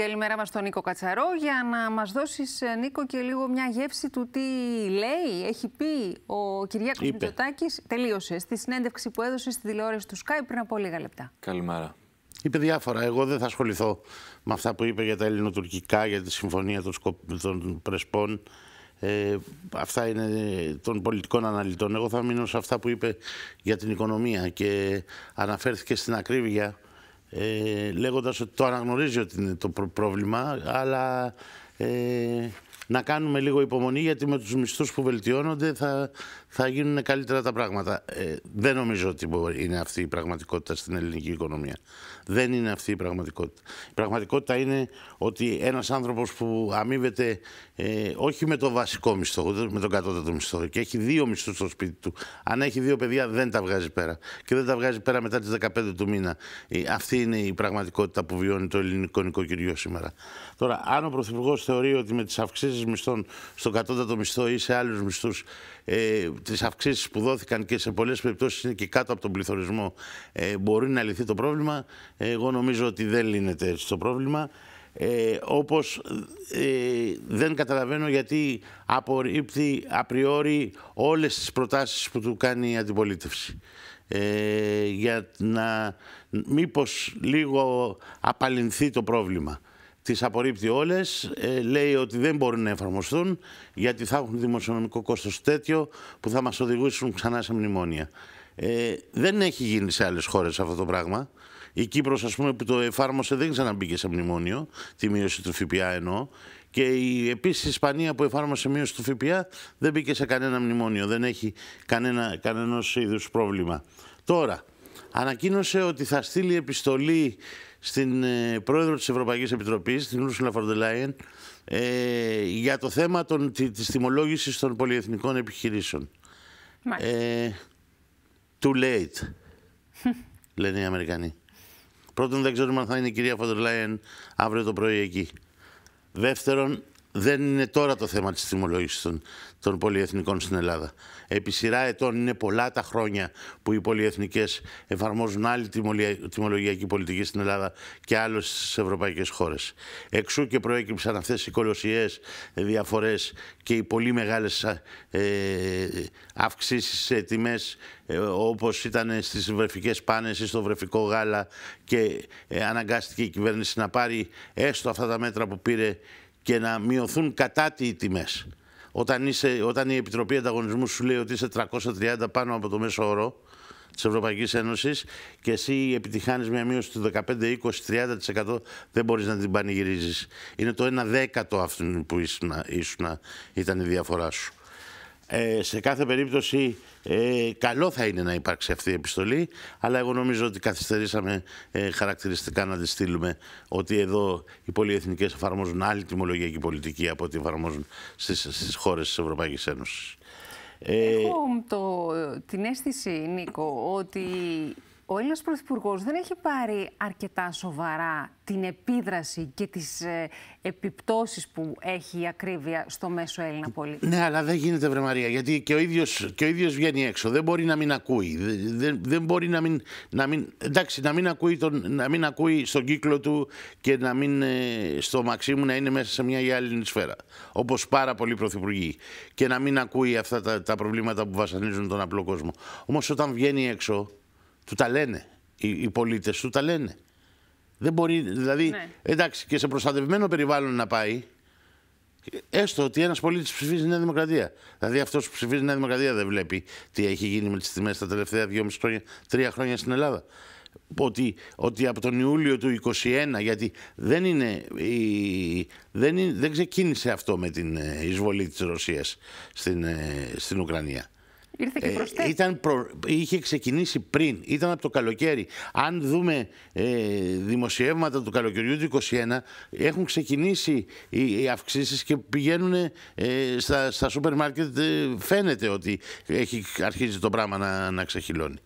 Καλημέρα μας τον Νίκο Κατσαρό για να μας δώσεις ε, Νίκο και λίγο μια γεύση του τι λέει, έχει πει ο Κυριάκος Είπε. Μητσοτάκης, τελείωσε στη συνέντευξη που έδωσε στη τηλεόραση του Skype πριν από λίγα λεπτά. Καλημέρα. Είπε διάφορα. Εγώ δεν θα ασχοληθώ με αυτά που είπε για τα ελληνοτουρκικά, για τη συμφωνία των, των Πρεσπών. Ε, αυτά είναι ε, των πολιτικών αναλυτών. Εγώ θα μείνω σε αυτά που είπε για την οικονομία και αναφέρθηκε στην ακρίβεια ε, λέγοντας ότι το αναγνωρίζει ότι είναι το πρόβλημα, αλλά ε, να κάνουμε λίγο υπομονή γιατί με τους μισθούς που βελτιώνονται θα, θα γίνουν καλύτερα τα πράγματα. Ε, δεν νομίζω ότι είναι αυτή η πραγματικότητα στην ελληνική οικονομία. Δεν είναι αυτή η πραγματικότητα. Η πραγματικότητα είναι ότι ένας άνθρωπος που αμείβεται ε, όχι με το βασικό μισθό, με τον κατώτατο μισθό και έχει δύο μισθούς στο σπίτι του, αν έχει δύο παιδιά δεν τα βγάζει πέρα. Και δεν τα βγάζει πέρα μετά τις 15 του μήνα. Ε, αυτή είναι η πραγματικότητα που βιώνει το ελληνικό νοικοκυριό σήμερα. Τώρα, αν ο Πρωθυπουργός θεωρεί ότι με τις αυξήσεις μισθών στο κατώτατο μισθό ή σε άλλους μισθούς ε, τις αυξήσεις που δόθηκαν και σε πολλές περιπτώσεις είναι και κάτω από τον πληθωρισμό ε, μπορεί να λυθεί το πρόβλημα. Εγώ νομίζω ότι δεν λύνεται έτσι το πρόβλημα. Ε, όπως ε, δεν καταλαβαίνω γιατί απορρίπτει απριόρι όλες τις προτάσεις που του κάνει η αντιπολίτευση. Ε, για να μήπως λίγο απαλυνθεί το πρόβλημα τις απορρίπτει όλες, ε, λέει ότι δεν μπορούν να εφαρμοστούν γιατί θα έχουν δημοσιονομικό κόστος τέτοιο που θα μας οδηγήσουν ξανά σε μνημόνια. Ε, δεν έχει γίνει σε άλλες χώρες αυτό το πράγμα. Η Κύπρος ας πούμε που το εφάρμοσε δεν ξαναμπήκε σε μνημόνιο, τη μείωση του ΦΠΑ εννοώ. Και η, επίσης η Ισπανία που εφάρμοσε μείωση του ΦΠΑ δεν μπήκε σε κανένα μνημόνιο, δεν έχει κανένα, κανένας είδους πρόβλημα. Τώρα, ανακοίνωσε ότι θα στείλει επιστολή στην ε, πρόεδρο της Ευρωπαϊκής Επιτροπής, την Ursula von der Leyen, ε, για το θέμα των, της τιμολόγησης των πολυεθνικών επιχειρήσεων. Ε, too late, λένε οι Αμερικανοί. Πρώτον, δεν ξέρουμε αν θα είναι η κυρία der Leyen αύριο το πρωί εκεί. Δεύτερον, δεν είναι τώρα το θέμα της τιμολόγησης των, των πολιεθνικών στην Ελλάδα. Επί σειρά ετών είναι πολλά τα χρόνια που οι πολυεθνικές εφαρμόζουν άλλη τιμολογιακή πολιτική στην Ελλάδα και άλλες στις ευρωπαϊκές χώρες. Εξού και προέκυψαν αυτές οι κολοσιαίες ε, διαφορές και οι πολύ μεγάλες ε, αυξήσεις σε τιμές ε, όπως ήταν στις βρεφικές πάνες ή στο βρεφικό γάλα και ε, αναγκάστηκε η κυβέρνηση να πάρει έστω αυτά τα μέτρα που πήρε και να μειωθούν κατά τι οι τιμές. Όταν, όταν η Επιτροπή Ανταγωνισμού σου λέει ότι είσαι 330 πάνω από το μέσο όρο της ευρωπαϊκής Ένωσης, και εσύ επιτυχάνεις μια μείωση του 15, 20, 30% δεν μπορείς να την πανηγυρίζεις. Είναι το 1 δέκατο αυτού που ήσουν, ήσουν, ήταν η διαφορά σου. Ε, σε κάθε περίπτωση ε, καλό θα είναι να υπάρξει αυτή η επιστολή αλλά εγώ νομίζω ότι καθυστερήσαμε ε, χαρακτηριστικά να τη στείλουμε ότι εδώ οι πολυεθνικές εφαρμόζουν άλλη τιμολογιακή πολιτική από ό,τι εφαρμόζουν στις, στις χώρες της Ευρωπαϊκής Ένωσης. Ε, Έχω το, την αίσθηση, Νίκο, ότι ο Έλληνας Πρωθυπουργός δεν έχει πάρει αρκετά σοβαρά την επίδραση και τις ε, επιπτώσεις που έχει η ακρίβεια στο μέσο Έλληνα πολίτη. Ναι, αλλά δεν γίνεται βρε Μαρία, γιατί και ο ίδιος, και ο ίδιος βγαίνει έξω. Δεν μπορεί να μην ακούει. Δεν, δεν μπορεί να μην, να μην, εντάξει, να μην, ακούει τον, να μην ακούει στον κύκλο του και να μην ε, στο Μαξίμου να είναι μέσα σε μια άλλη σφαίρα. Όπως πάρα πολλοί πρωθυπουργοί. Και να μην ακούει αυτά τα, τα προβλήματα που βασανίζουν τον απλό κόσμο. Όμως όταν βγαίνει έξω, του τα λένε. Οι, οι πολίτες του τα λένε. Δεν μπορεί, δηλαδή, ναι. εντάξει, και σε προστατευμένο περιβάλλον να πάει, έστω ότι ένας πολίτης ψηφίζει Νέα Δημοκρατία. Δηλαδή, αυτός που ψηφίζει Νέα Δημοκρατία δεν βλέπει τι έχει γίνει με τις τιμές τα τελευταία 2,5 χρόνια, 3 χρόνια στην Ελλάδα. Ότι, ότι από τον Ιούλιο του 2021, γιατί δεν, είναι, δεν, είναι, δεν ξεκίνησε αυτό με την ε, εισβολή της Ρωσίας στην, ε, στην Ουκρανία. Ε, ήταν Είχε ξεκινήσει πριν, ήταν από το καλοκαίρι. Αν δούμε ε, δημοσιεύματα του καλοκαιριού του 2021, έχουν ξεκινήσει οι, οι αυξήσεις και πηγαίνουν ε, στα, σούπερ μάρκετ. φαίνεται ότι έχει, αρχίζει το πράγμα να, να ξεχυλώνει.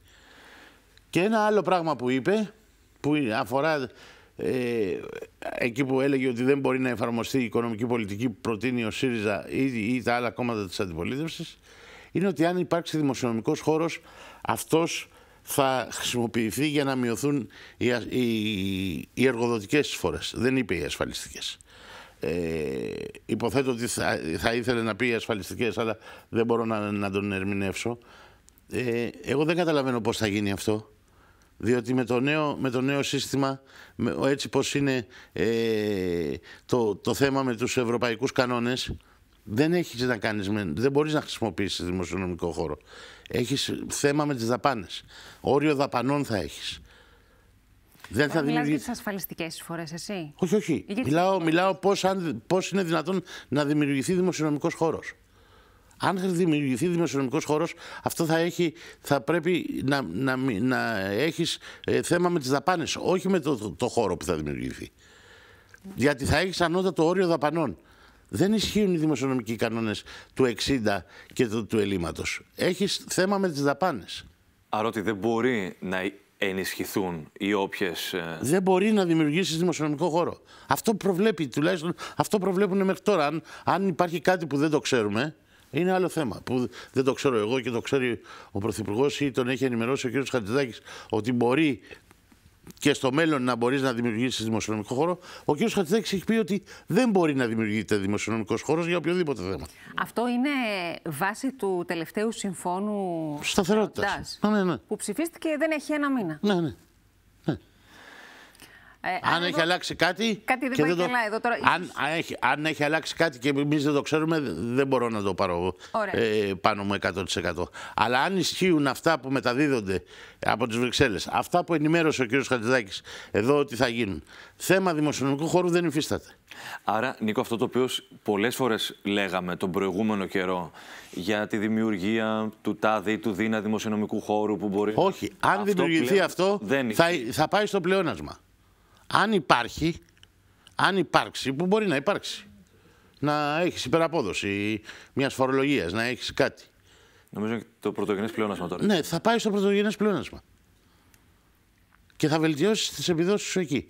Και ένα άλλο πράγμα που είπε, που αφορά εκεί που έλεγε ότι δεν μπορεί να εφαρμοστεί η οικονομική πολιτική που προτείνει ο ΣΥΡΙΖΑ ή, ή τα άλλα κόμματα της αντιπολίτευσης, είναι ότι αν υπάρξει δημοσιονομικός χώρος, αυτός θα χρησιμοποιηθεί για να μειωθούν οι, οι, εργοδοτικές φορές. Δεν είπε οι ασφαλιστικές. Ε, υποθέτω ότι θα, θα, ήθελε να πει οι ασφαλιστικές, αλλά δεν μπορώ να, τον ερμηνεύσω. Ε, εγώ δεν καταλαβαίνω πώς θα γίνει αυτό. Διότι με το νέο, με το νέο σύστημα, με, έτσι πως είναι ε, το, το θέμα με τους ευρωπαϊκούς κανόνες, δεν έχεις να κάνεις, δεν μπορείς να χρησιμοποιήσεις δημοσιονομικό χώρο. Έχεις θέμα με τις δαπάνες. Όριο δαπανών θα έχεις. Δεν θα ε, δημιουργεί. για τις ασφαλιστικές εισφορέ, εσύ. Όχι, όχι. Ε, μιλάω, μιλάω πώς πώς είναι δυνατόν να δημιουργηθεί δημοσιονομικός χώρος. Αν δημιουργηθεί δημοσιονομικός χώρος, αυτό θα, έχει, θα πρέπει να, να, να έχεις ε, θέμα με τις δαπάνες, όχι με το, το, χώρο που θα δημιουργηθεί. Ναι. Γιατί θα έχεις ανώτατο όριο δαπανών δεν ισχύουν οι δημοσιονομικοί κανόνες του 60 και του, του ελλείμματος. Έχεις θέμα με τις δαπάνες. Άρα ότι δεν μπορεί να ενισχυθούν οι όποιες. Ε, δεν μπορεί να δημιουργήσεις δημοσιονομικό χώρο. Αυτό προβλέπει, τουλάχιστον αυτό προβλέπουν μέχρι τώρα. Αν, αν υπάρχει κάτι που δεν το ξέρουμε, είναι άλλο θέμα που δεν το ξέρω εγώ και το ξέρει ο Πρωθυπουργός ή τον έχει ενημερώσει ο κ. Χατζηδάκης ότι μπορεί και στο μέλλον να μπορείς να δημιουργήσεις δημοσιονομικό χώρο. Ο κ. Χατζηδάκης έχει πει ότι δεν μπορεί να δημιουργείται δημοσιονομικός χώρος για οποιοδήποτε θέμα. Αυτό είναι βάση του τελευταίου συμφώνου σταθερότητας. Ναι, ναι, ναι. Που ψηφίστηκε δεν έχει ένα μήνα. Ναι, ναι. Ε, αν, έχει αλλάξει κάτι. Κάτι δεν εδώ τώρα. Αν, αν, έχει, αν έχει αλλάξει κάτι και εμείς δεν το ξέρουμε, δεν μπορώ να το πάρω ε, πάνω μου 100%. Αλλά αν ισχύουν αυτά που μεταδίδονται από τις Βρυξέλλες, αυτά που ενημέρωσε ο κ. Χατζηδάκης εδώ ότι θα γίνουν, θέμα δημοσιονομικού χώρου δεν υφίσταται. Άρα, Νίκο, αυτό το οποίο πολλές φορές λέγαμε τον προηγούμενο καιρό για τη δημιουργία του τάδι ή του δίνα δημοσιονομικού χώρου που μπορεί. Όχι. Αν αυτό δημιουργηθεί αυτό, θα, θα πάει στο πλεόνασμα αν υπάρχει, αν υπάρξει, που μπορεί να υπάρξει, να έχεις υπεραπόδοση μιας φορολογίας, να έχεις κάτι. Νομίζω και το πρωτογενές πλεόνασμα τώρα. Ναι, θα πάει στο πρωτογενές πλεόνασμα. Και θα βελτιώσεις τις επιδόσεις σου εκεί.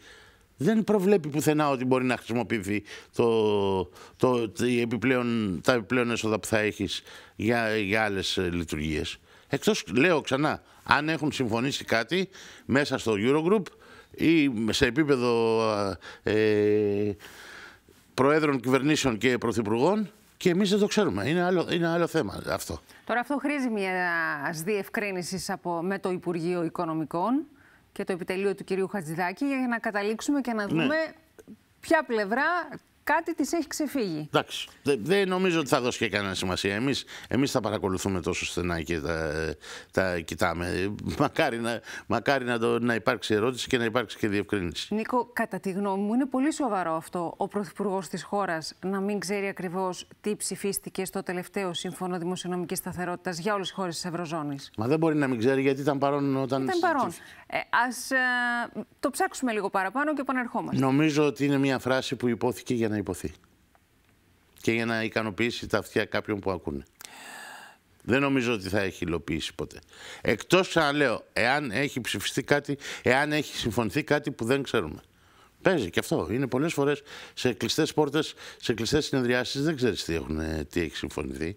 Δεν προβλέπει πουθενά ότι μπορεί να χρησιμοποιηθεί το, το, επιπλέον, τα επιπλέον έσοδα που θα έχεις για, για άλλες ε, λειτουργίες. Εκτός, λέω ξανά, αν έχουν συμφωνήσει κάτι μέσα στο Eurogroup, ή σε επίπεδο ε, προέδρων κυβερνήσεων και πρωθυπουργών και εμείς δεν το ξέρουμε. Είναι άλλο, είναι άλλο θέμα αυτό. Τώρα αυτό χρήζει μια διευκρίνηση με το Υπουργείο Οικονομικών και το επιτελείο του κυρίου Χατζηδάκη για να καταλήξουμε και να ναι. δούμε ποια πλευρά κάτι της έχει ξεφύγει. Εντάξει. Δεν νομίζω ότι θα δώσει και κανένα σημασία. Εμείς εμείς θα παρακολουθούμε τόσο στενά και τα, τα κοιτάμε. Μακάρι, να, μακάρι να, το, να υπάρξει ερώτηση και να υπάρξει και διευκρίνηση. Νίκο, κατά τη γνώμη μου, είναι πολύ σοβαρό αυτό ο Πρωθυπουργός της χώρας να μην ξέρει ακριβώς τι ψηφίστηκε στο τελευταίο Σύμφωνο Δημοσιονομικής Σταθερότητας για όλες τι χώρες της Ευρωζώνης. Μα δεν μπορεί να μην ξέρει γιατί ήταν παρόν όταν. Ήταν παρόν. Ε, Ας ε, το ψάξουμε λίγο παραπάνω και επανερχόμαστε. Νομίζω ότι είναι μια φράση που υπόθηκε για να υποθεί. Και για να ικανοποιήσει τα αυτιά κάποιων που ακούνε. Δεν νομίζω ότι θα έχει υλοποιήσει ποτέ. Εκτός αν λέω, εάν έχει ψηφιστεί κάτι, εάν έχει συμφωνηθεί κάτι που δεν ξέρουμε. Παίζει και αυτό. Είναι πολλές φορές σε κλειστές πόρτες, σε κλειστές συνεδριάσεις, δεν ξέρεις τι, έχουν, τι έχει συμφωνηθεί.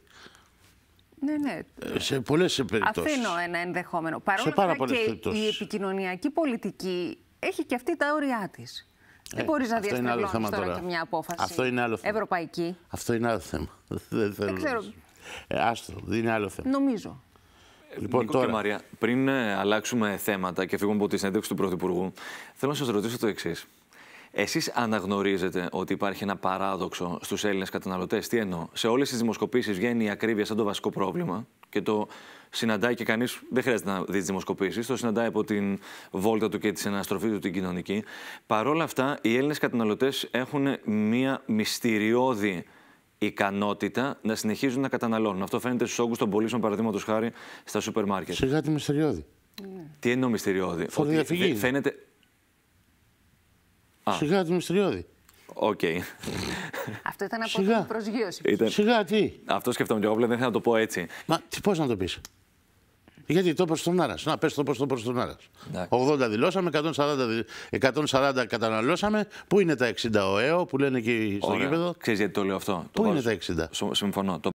Ναι, ναι. Σε πολλές περιπτώσεις. Αφήνω ένα ενδεχόμενο. Παρόλο η επικοινωνιακή πολιτική έχει και αυτή τα όρια της. Δεν μπορείς να διαστρεβλώνει τώρα και μια απόφαση αυτό είναι άλλο θέμα. ευρωπαϊκή. Αυτό είναι άλλο θέμα. Δεν, θέλω... Δεν ξέρω. Ε, Δεν είναι άλλο θέμα. Νομίζω. Ε, λοιπόν, Νίκο τώρα... και Μαρία, πριν ε, αλλάξουμε θέματα και φύγουμε από τη συνέντευξη του Πρωθυπουργού, θέλω να σας ρωτήσω το εξής. Εσείς αναγνωρίζετε ότι υπάρχει ένα παράδοξο στους Έλληνες καταναλωτές. Τι εννοώ. Σε όλες τις δημοσκοπήσεις βγαίνει η ακρίβεια σαν το βασικό πρόβλημα και το συναντάει και κανείς, δεν χρειάζεται να δεις τις δημοσκοπήσεις, το συναντάει από την βόλτα του και τη αναστροφή του την κοινωνική. Παρόλα αυτά, οι Έλληνες καταναλωτές έχουν μία μυστηριώδη ικανότητα να συνεχίζουν να καταναλώνουν. Αυτό φαίνεται στους όγκους των πωλήσεων, παραδείγματος χάρη, στα σούπερ μάρκετ. Σε κάτι μυστηριώδη. Τι εννοώ μυστηριώδη. Φαίνεται Σιγά τη μυστηριώδη. Οκ. Αυτό ήταν από την προσγείωση. Ήταν... Σιγά τι. Αυτό σκεφτόμουν και εγώ δεν θέλω να το πω έτσι. Μα πώς να το πεις. Γιατί το πω τον Άρας. Να πες το πώς το 80 δηλώσαμε, 140, 140 καταναλώσαμε. Πού είναι τα 60 ο ΑΕΟ που λένε εκεί στο Ωραία. γήπεδο. Ξέρεις γιατί το λέω αυτό. Πού είναι τα 60. Συμφωνώ.